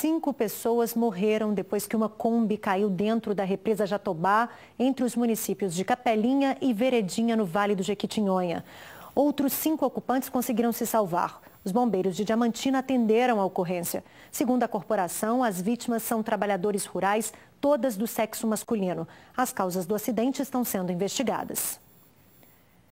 Cinco pessoas morreram depois que uma Kombi caiu dentro da represa Jatobá, entre os municípios de Capelinha e Veredinha, no Vale do Jequitinhonha. Outros cinco ocupantes conseguiram se salvar. Os bombeiros de Diamantina atenderam a ocorrência. Segundo a corporação, as vítimas são trabalhadores rurais, todas do sexo masculino. As causas do acidente estão sendo investigadas.